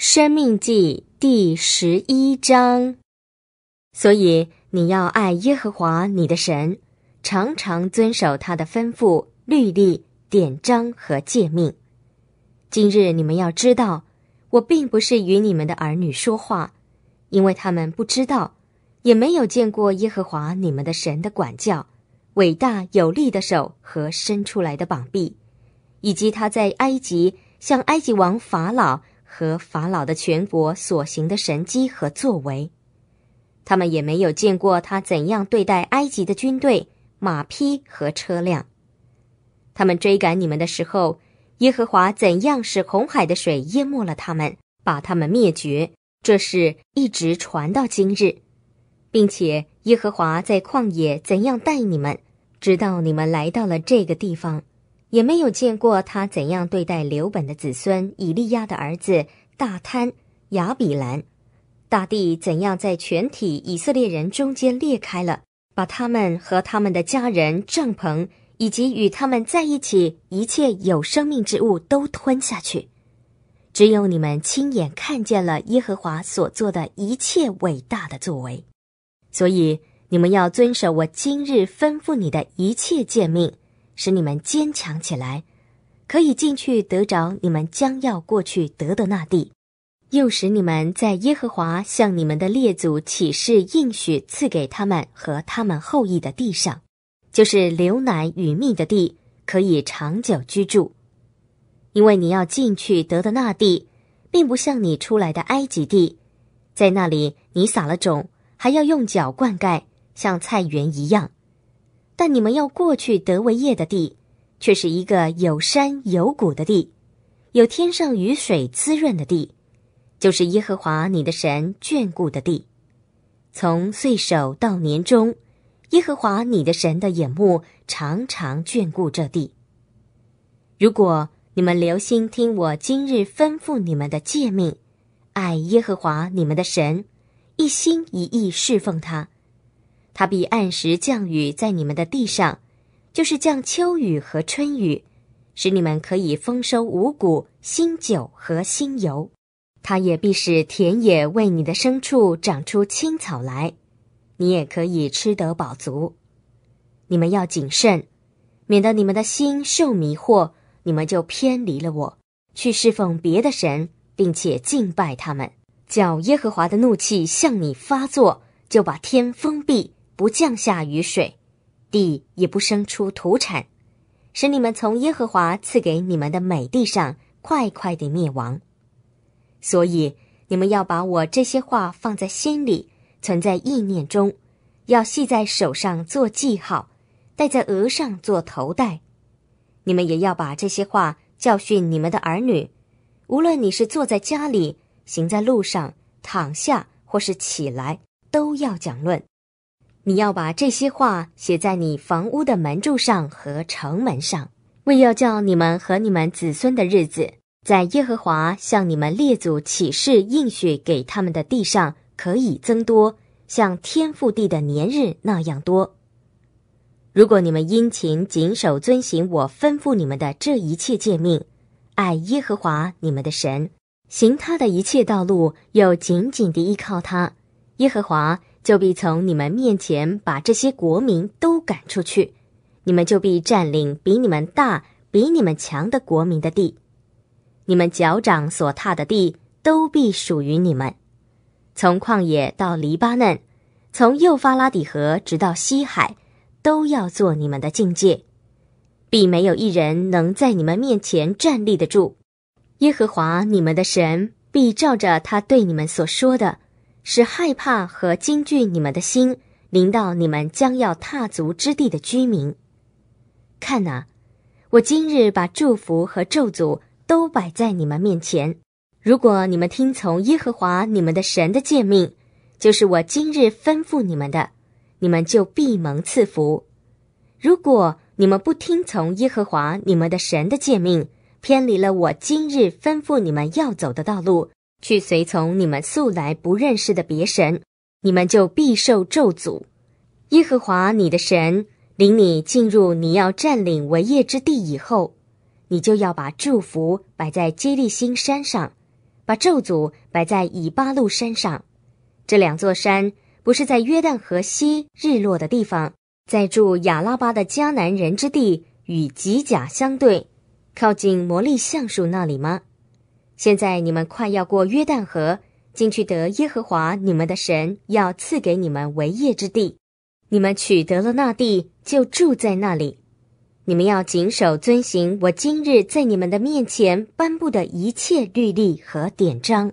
《生命记》第十一章，所以你要爱耶和华你的神，常常遵守他的吩咐、律例、典章和诫命。今日你们要知道，我并不是与你们的儿女说话，因为他们不知道，也没有见过耶和华你们的神的管教，伟大有力的手和伸出来的膀臂，以及他在埃及向埃及王法老。和法老的全国所行的神迹和作为，他们也没有见过他怎样对待埃及的军队、马匹和车辆。他们追赶你们的时候，耶和华怎样使红海的水淹没了他们，把他们灭绝，这事一直传到今日，并且耶和华在旷野怎样待你们，直到你们来到了这个地方。也没有见过他怎样对待刘本的子孙以利亚的儿子大贪雅比兰，大地怎样在全体以色列人中间裂开了，把他们和他们的家人、帐篷以及与他们在一起一切有生命之物都吞下去。只有你们亲眼看见了耶和华所做的一切伟大的作为，所以你们要遵守我今日吩咐你的一切诫命。使你们坚强起来，可以进去得着你们将要过去得的那地，又使你们在耶和华向你们的列祖起誓应许赐给他们和他们后裔的地上，就是流奶与蜜的地，可以长久居住。因为你要进去得的那地，并不像你出来的埃及地，在那里你撒了种，还要用脚灌溉，像菜园一样。但你们要过去得为业的地，却是一个有山有谷的地，有天上雨水滋润的地，就是耶和华你的神眷顾的地。从岁首到年终，耶和华你的神的眼目常常眷顾这地。如果你们留心听我今日吩咐你们的诫命，爱耶和华你们的神，一心一意侍奉他。他必按时降雨在你们的地上，就是降秋雨和春雨，使你们可以丰收五谷、新酒和新油。他也必使田野为你的牲畜长出青草来，你也可以吃得饱足。你们要谨慎，免得你们的心受迷惑，你们就偏离了我，去侍奉别的神，并且敬拜他们，叫耶和华的怒气向你发作，就把天封闭。不降下雨水，地也不生出土产，使你们从耶和华赐给你们的美地上快快地灭亡。所以你们要把我这些话放在心里，存在意念中，要系在手上做记号，戴在额上做头带。你们也要把这些话教训你们的儿女，无论你是坐在家里，行在路上，躺下或是起来，都要讲论。你要把这些话写在你房屋的门柱上和城门上，为要叫你们和你们子孙的日子，在耶和华向你们列祖起誓应许给他们的地上，可以增多，像天覆地的年日那样多。如果你们殷勤谨守遵行我吩咐你们的这一切诫命，爱耶和华你们的神，行他的一切道路，又紧紧地依靠他，耶和华。就必从你们面前把这些国民都赶出去，你们就必占领比你们大、比你们强的国民的地，你们脚掌所踏的地都必属于你们。从旷野到黎巴嫩，从幼发拉底河直到西海，都要做你们的境界，必没有一人能在你们面前站立得住。耶和华你们的神必照着他对你们所说的。是害怕和惊惧你们的心临到你们将要踏足之地的居民。看哪，我今日把祝福和咒诅都摆在你们面前。如果你们听从耶和华你们的神的诫命，就是我今日吩咐你们的，你们就必蒙赐福；如果你们不听从耶和华你们的神的诫命，偏离了我今日吩咐你们要走的道路。去随从你们素来不认识的别神，你们就必受咒诅。耶和华你的神领你进入你要占领为业之地以后，你就要把祝福摆在接利星山上，把咒诅摆在以巴路山上。这两座山不是在约旦河西日落的地方，在住亚拉巴的迦南人之地与吉甲相对，靠近摩利橡树那里吗？现在你们快要过约旦河，进去得耶和华你们的神要赐给你们为业之地。你们取得了那地，就住在那里。你们要谨守遵行我今日在你们的面前颁布的一切律例和典章。